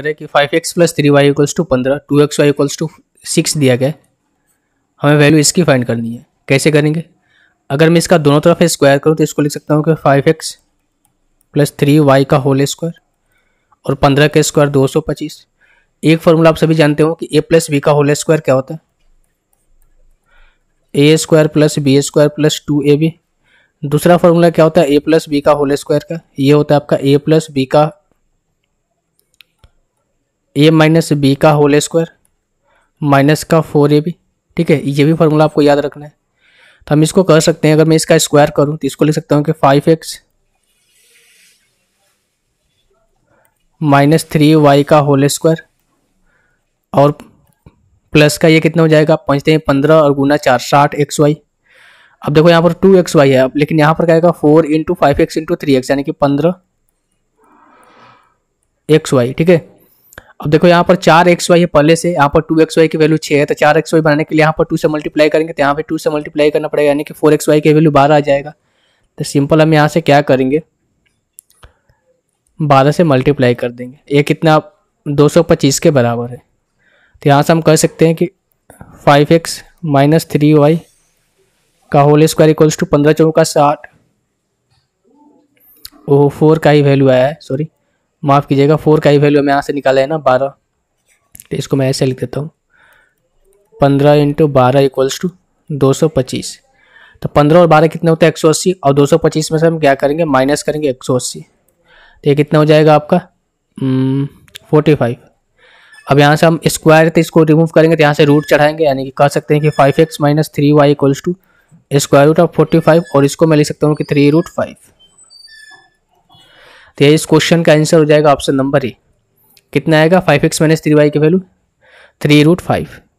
कि five X plus three Y equals to पंद्रह two X Y equals to six दिया गया हमें वैल्यू इसकी फाइंड करनी है कैसे करेंगे अगर मैं इसका दोनों तरफ स्क्वायर करूँ तो इसको लिख सकता हूँ कि five X plus three Y का होल स्क्वायर और पंद्रह का स्क्वायर दो सौ पच्चीस एक फार्मूला आप सभी जानते हो कि ए प्लस बी का होल स्क्वायर क्या होता है A square plus B square plus two A B दूसरा फार्मूला क्या होता है ए प्लस बी का होल स्क्वायर का ये होता है आपका ए प्लस बी का ए माइनस बी का होल स्क्वायर माइनस का फोर ए बी ठीक है ये भी फार्मूला आपको याद रखना है तो हम इसको कर सकते हैं अगर मैं इसका स्क्वायर करूं तो इसको लिख सकता हूं कि five X minus three Y का होल स्क्वायर और प्लस का ये कितना हो जाएगा पहुँचते हैं पंद्रह और गुना चार साठ एक्स वाई अब देखो यहाँ पर टू एक्स वाई है अब लेकिन यहाँ पर क्या आएगा four into five X into three X यानी कि पंद्रह एक्स वाई ठीक है अब देखो यहाँ पर चार एक्स वाई है पहले से यहाँ पर टू एक्स वाई की वैल्यू छः है तो चार एक्स वाई बनाने के लिए यहाँ पर टू से मल्टीप्लाई करेंगे तो यहाँ पे टू से मल्टीप्लाई करना पड़ेगा यानी कि फोर एक्स वाई की वैल्यू बारह आ जाएगा तो सिंपल हम यहाँ से क्या करेंगे बारह से मल्टीप्लाई कर देंगे ये कितना दो सौ पच्चीस के बराबर है तो यहाँ से हम कह सकते हैं कि five X minus three Y का होल स्क्वायर इक्वल्स टू पंद्रह चौका साठ ओ फोर का ही वैल्यू आया है सॉरी माफ़ कीजिएगा फोर का ही वैल्यू हमें यहाँ से निकाला है ना बारह तो इसको मैं ऐसे लिख देता हूँ पंद्रह इंटू बारह इक्वल्स टू दो सौ पच्चीस तो पंद्रह और बारह कितना होता है एक सौ अस्सी और दो सौ पच्चीस में से हम क्या करेंगे माइनस करेंगे एक सौ अस्सी तो ये कितना हो जाएगा आपका फोर्टी हम्म, फाइव अब यहाँ से हम स्क्वायर थे इसको रिमूव करेंगे तो यहाँ से रूट चढ़ाएंगे यानी कि कह सकते हैं कि five X minus three Y equals to square root of forty five और इसको मैं लिख सकता हूँ कि थ्री रूट फाइव तो इस क्वेश्चन का आंसर हो जाएगा ऑप्शन नंबर ए कितना आएगा five X minus three Y की वैल्यू थ्री रूट फाइव